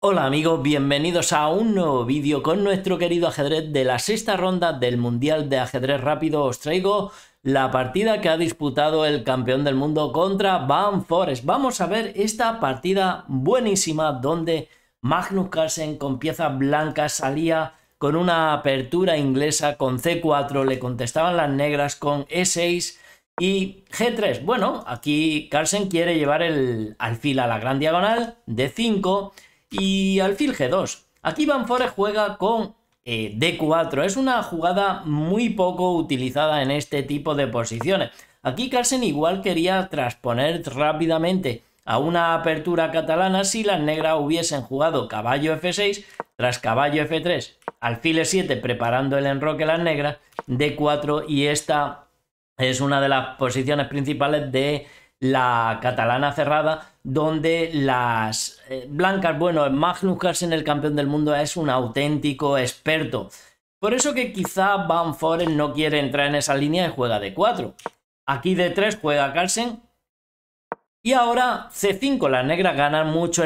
Hola amigos, bienvenidos a un nuevo vídeo con nuestro querido ajedrez de la sexta ronda del Mundial de Ajedrez Rápido. Os traigo la partida que ha disputado el campeón del mundo contra Van Forest. Vamos a ver esta partida buenísima donde Magnus Carlsen con pieza blanca salía con una apertura inglesa con C4, le contestaban las negras con E6 y G3. Bueno, aquí Carlsen quiere llevar el alfil a la gran diagonal de 5 y alfil G2. Aquí Van Fore juega con eh, D4. Es una jugada muy poco utilizada en este tipo de posiciones. Aquí Carlsen igual quería transponer rápidamente a una apertura catalana si las negras hubiesen jugado caballo F6, tras caballo F3, alfil E7 preparando el enroque las negras, D4 y esta es una de las posiciones principales de la catalana cerrada, donde las eh, blancas, bueno, Magnus Carlsen, el campeón del mundo, es un auténtico experto. Por eso que quizá Van Foren no quiere entrar en esa línea y juega de 4. Aquí de 3 juega Carlsen. Y ahora C5, las negras ganan mucho,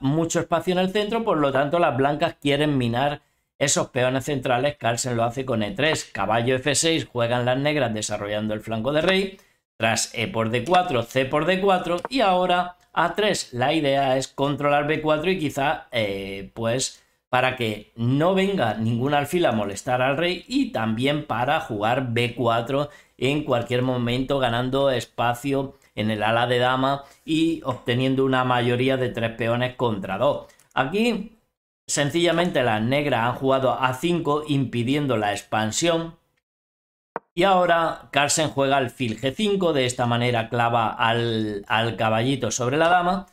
mucho espacio en el centro, por lo tanto las blancas quieren minar esos peones centrales. Carlsen lo hace con E3, caballo F6, juegan las negras desarrollando el flanco de rey tras E por D4, C por D4 y ahora A3. La idea es controlar B4 y quizá eh, pues para que no venga ningún alfil a molestar al rey y también para jugar B4 en cualquier momento ganando espacio en el ala de dama y obteniendo una mayoría de tres peones contra dos. Aquí sencillamente las negras han jugado A5 impidiendo la expansión y ahora Carlsen juega alfil G5, de esta manera clava al, al caballito sobre la dama.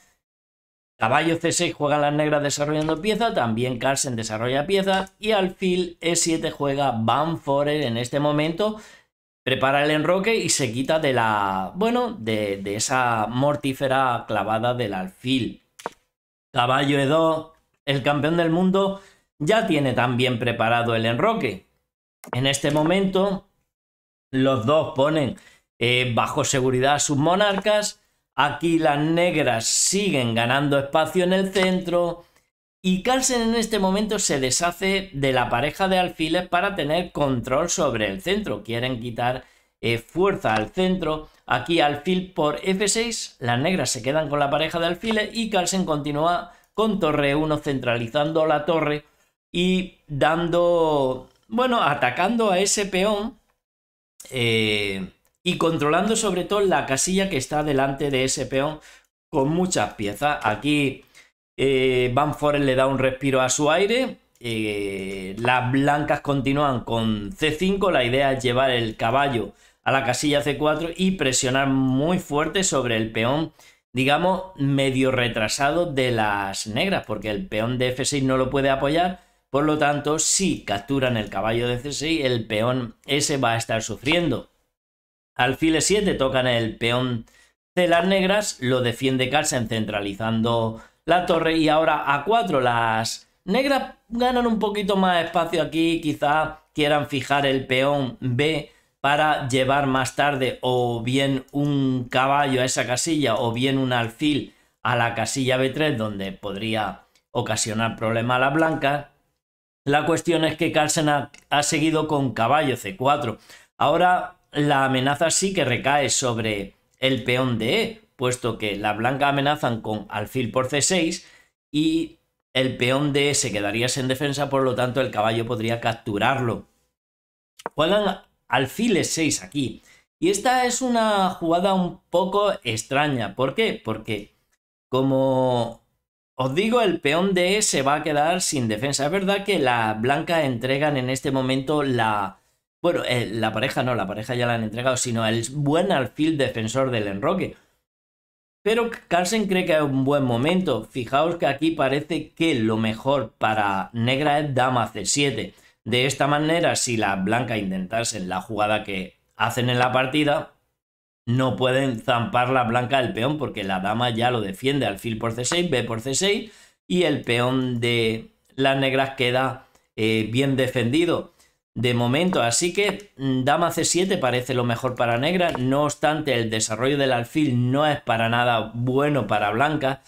Caballo C6 juega las negras desarrollando pieza, también Carlsen desarrolla pieza y alfil E7 juega Van en este momento, prepara el enroque y se quita de la, bueno, de, de esa mortífera clavada del alfil. Caballo E2, el campeón del mundo, ya tiene también preparado el enroque. En este momento los dos ponen eh, bajo seguridad a sus monarcas. Aquí las negras siguen ganando espacio en el centro. Y Carlsen en este momento se deshace de la pareja de alfiles para tener control sobre el centro. Quieren quitar eh, fuerza al centro. Aquí alfil por F6. Las negras se quedan con la pareja de alfiles y Carlsen continúa con torre 1 centralizando la torre y dando, bueno, atacando a ese peón eh, y controlando sobre todo la casilla que está delante de ese peón con muchas piezas. Aquí eh, Van Foren le da un respiro a su aire. Eh, las blancas continúan con C5. La idea es llevar el caballo a la casilla C4 y presionar muy fuerte sobre el peón, digamos, medio retrasado de las negras, porque el peón de F6 no lo puede apoyar por lo tanto, si capturan el caballo de C6, el peón S va a estar sufriendo. Alfil E7 tocan el peón de las negras, lo defiende Carlsen centralizando la torre y ahora A4 las negras ganan un poquito más espacio aquí, quizá quieran fijar el peón B para llevar más tarde o bien un caballo a esa casilla o bien un alfil a la casilla B3 donde podría ocasionar problemas a las blancas la cuestión es que Carlsen ha, seguido con caballo C4. Ahora la amenaza sí que recae sobre el peón de E, puesto que las blancas amenazan con alfil por C6 y el peón de E se quedaría sin defensa, por lo tanto el caballo podría capturarlo. Juegan alfil E6 aquí. Y esta es una jugada un poco extraña. ¿Por qué? Porque como os digo, el peón de e se va a quedar sin defensa. Es verdad que la blanca entregan en este momento la... Bueno, eh, la pareja no, la pareja ya la han entregado, sino el buen alfil defensor del enroque. Pero Carlsen cree que es un buen momento. Fijaos que aquí parece que lo mejor para negra es dama c7. De esta manera, si la Blanca intentasen la jugada que hacen en la partida, no pueden zampar la blanca del peón porque la dama ya lo defiende. Alfil por C6, B por C6 y el peón de las negras queda eh, bien defendido de momento. Así que mm, dama C7 parece lo mejor para negra. No obstante, el desarrollo del alfil no es para nada bueno para blanca.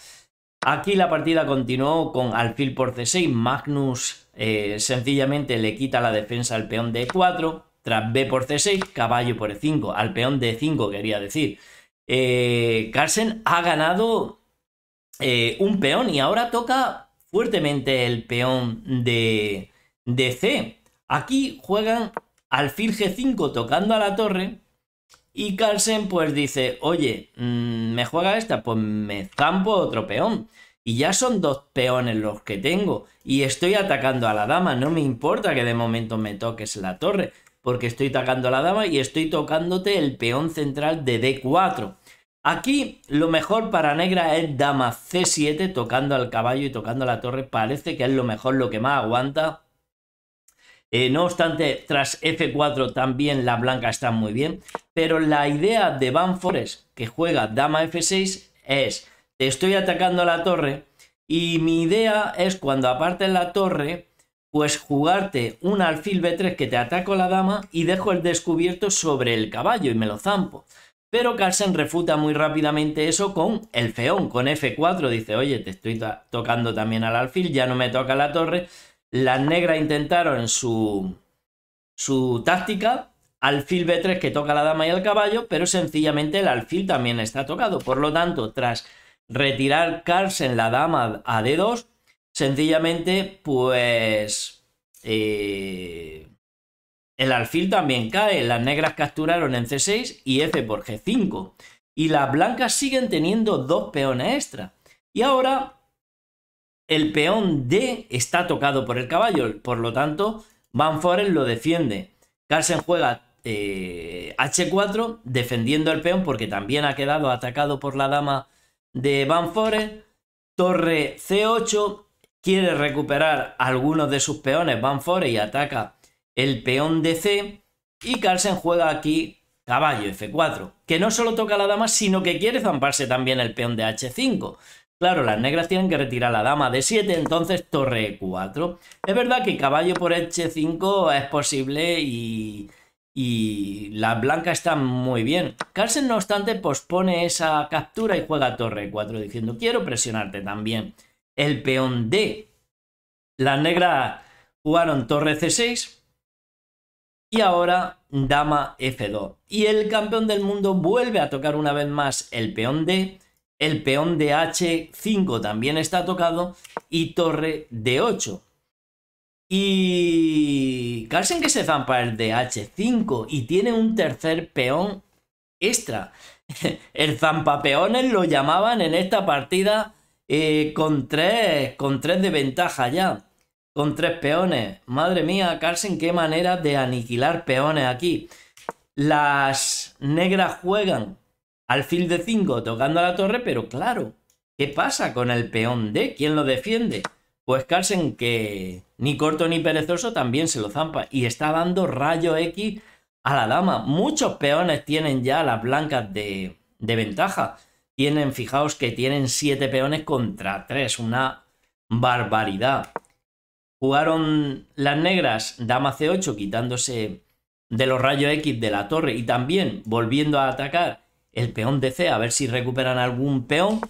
Aquí la partida continuó con alfil por C6. Magnus eh, sencillamente le quita la defensa al peón D4 tras B por C6, caballo por E5, al peón D5 e quería decir. Eh, Carlsen ha ganado eh, un peón y ahora toca fuertemente el peón de, C. Aquí juegan alfil G5 tocando a la torre y Carlsen pues dice, oye, mm, me juega esta, pues me zampo otro peón. Y ya son dos peones los que tengo. Y estoy atacando a la dama. No me importa que de momento me toques la torre porque estoy atacando a la dama y estoy tocándote el peón central de D4. Aquí lo mejor para negra es dama C7 tocando al caballo y tocando a la torre. Parece que es lo mejor, lo que más aguanta. Eh, no obstante, tras F4 también la blanca está muy bien. Pero la idea de Van Forest, que juega dama F6 es, te estoy atacando a la torre y mi idea es cuando aparte la torre pues jugarte un alfil b3 que te ataco la dama y dejo el descubierto sobre el caballo y me lo zampo. Pero Carlsen refuta muy rápidamente eso con el feón, con f4. Dice, oye, te estoy tocando también al alfil, ya no me toca la torre. Las negras intentaron su, su táctica, alfil b3 que toca la dama y el caballo, pero sencillamente el alfil también está tocado. Por lo tanto, tras retirar Carlsen la dama a d2, Sencillamente, pues... Eh, el alfil también cae. Las negras capturaron en C6 y F por G5. Y las blancas siguen teniendo dos peones extra. Y ahora el peón D está tocado por el caballo. Por lo tanto, Van Foren lo defiende. Carlsen juega H4 eh, defendiendo al peón porque también ha quedado atacado por la dama de Van Foren. Torre C8 quiere recuperar algunos de sus peones, van y ataca el peón de C. Y Carlsen juega aquí caballo F4, que no solo toca la dama, sino que quiere zamparse también el peón de H5. Claro, las negras tienen que retirar la dama de 7, entonces torre E4. Es verdad que caballo por H5 es posible y, y la blanca está muy bien. Carlsen, no obstante, pospone esa captura y juega torre 4 diciendo quiero presionarte también el peón D. Las negras jugaron torre C6 y ahora dama F2. Y el campeón del mundo vuelve a tocar una vez más el peón D. El peón de H5 también está tocado y torre D8. Y Carlsen que se zampa el de H5 y tiene un tercer peón extra. el zampapeones lo llamaban en esta partida eh, con tres, con tres de ventaja ya. Con tres peones. Madre mía, Carlsen, qué manera de aniquilar peones aquí. Las negras juegan al alfil de 5 tocando a la torre, pero claro, ¿qué pasa con el peón D? ¿Quién lo defiende? Pues Carlsen, que ni corto ni perezoso, también se lo zampa. Y está dando rayo X a la dama. Muchos peones tienen ya las blancas de, de ventaja tienen, fijaos que tienen 7 peones contra 3, una barbaridad. Jugaron las negras dama c8 quitándose de los rayos X de la torre y también volviendo a atacar el peón de C a ver si recuperan algún peón.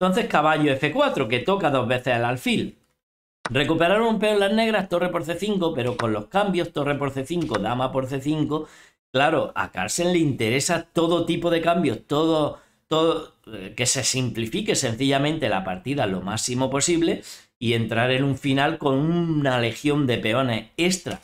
Entonces caballo F4 que toca dos veces al alfil. Recuperaron un peón las negras, torre por C5, pero con los cambios torre por C5, dama por C5, claro, a Carlsen le interesa todo tipo de cambios, todo, todo, eh, que se simplifique sencillamente la partida lo máximo posible y entrar en un final con una legión de peones extra.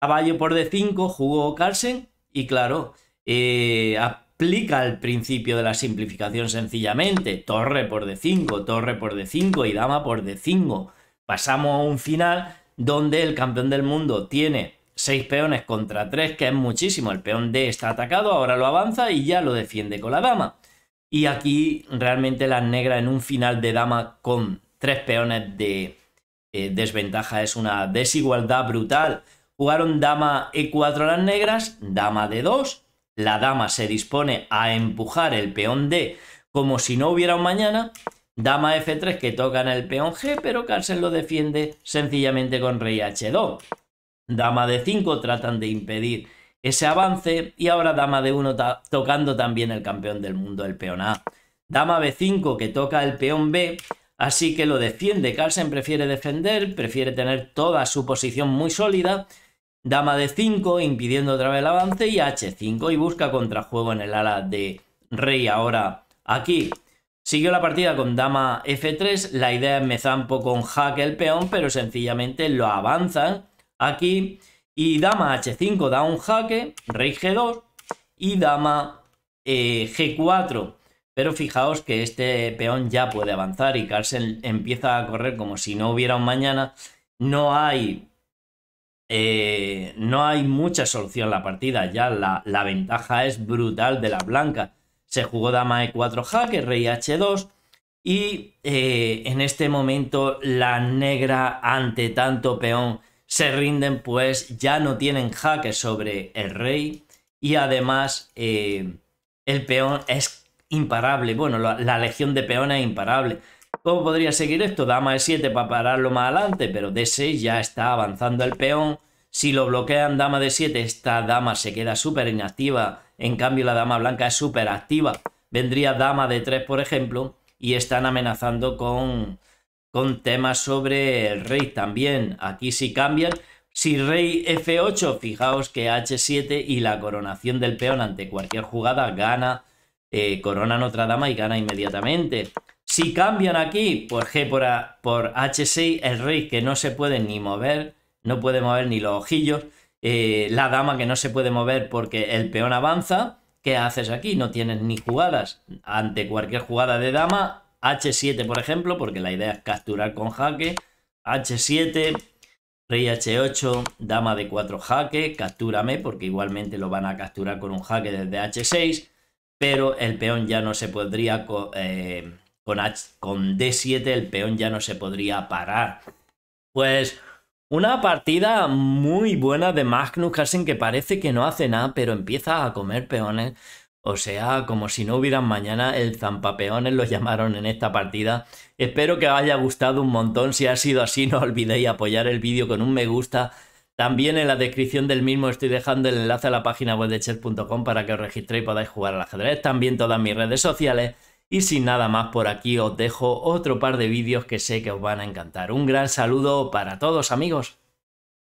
Caballo por D5 jugó Carlsen y claro, eh, aplica el principio de la simplificación sencillamente. Torre por D5, torre por D5 y dama por D5. Pasamos a un final donde el campeón del mundo tiene 6 peones contra 3, que es muchísimo. El peón D está atacado, ahora lo avanza y ya lo defiende con la dama. Y aquí realmente las negras en un final de dama con tres peones de eh, desventaja es una desigualdad brutal. Jugaron dama E4 las negras, dama D2. La dama se dispone a empujar el peón D como si no hubiera un mañana. Dama F3 que toca en el peón G, pero Carlsen lo defiende sencillamente con rey H2. Dama D5 tratan de impedir ese avance. Y ahora dama de 1 tocando también el campeón del mundo, el peón A. Dama B5 que toca el peón B. Así que lo defiende. Carlsen prefiere defender, prefiere tener toda su posición muy sólida. Dama D5 impidiendo otra vez el avance y H5 y busca contrajuego en el ala de rey ahora aquí. Siguió la partida con dama F3, la idea es mezampo con jaque el peón, pero sencillamente lo avanzan aquí y dama h5 da un jaque, rey g2 y dama eh, g4. Pero fijaos que este peón ya puede avanzar y Carlsen empieza a correr como si no hubiera un mañana. No hay, eh, no hay mucha solución en la partida, ya la, ventaja es brutal de la blanca. Se jugó dama e4 jaque, rey h2 y eh, en este momento la negra ante tanto peón se rinden pues ya no tienen jaque sobre el rey y además eh, el peón es imparable, bueno, la, legión de peón es imparable. ¿Cómo podría seguir esto? Dama de 7 para pararlo más adelante, pero D6 ya está avanzando el peón. Si lo bloquean dama de 7, esta dama se queda súper inactiva. En cambio, la dama blanca es súper activa. Vendría dama de 3, por ejemplo, y están amenazando con con temas sobre el rey también. Aquí sí cambian. Si rey F8, fijaos que H7 y la coronación del peón ante cualquier jugada gana, eh, coronan otra dama y gana inmediatamente. Si cambian aquí, por G por, H6, el rey que no se puede ni mover, no puede mover ni los ojillos, eh, la dama que no se puede mover porque el peón avanza. ¿Qué haces aquí? No tienes ni jugadas. Ante cualquier jugada de dama, H7, por ejemplo, porque la idea es capturar con jaque. H7, rey H8, dama de 4 jaque, captúrame, porque igualmente lo van a capturar con un jaque desde H6, pero el peón ya no se podría, eh, con, con D7 el peón ya no se podría parar. Pues una partida muy buena de Magnus Carlsen que parece que no hace nada, pero empieza a comer peones. O sea, como si no hubieran mañana, el Zampapeones lo llamaron en esta partida. Espero que os haya gustado un montón. Si ha sido así, no olvidéis apoyar el vídeo con un me gusta. También en la descripción del mismo estoy dejando el enlace a la página web de chess.com para que os registréis y podáis jugar al ajedrez. También todas mis redes sociales. Y sin nada más por aquí os dejo otro par de vídeos que sé que os van a encantar. Un gran saludo para todos amigos.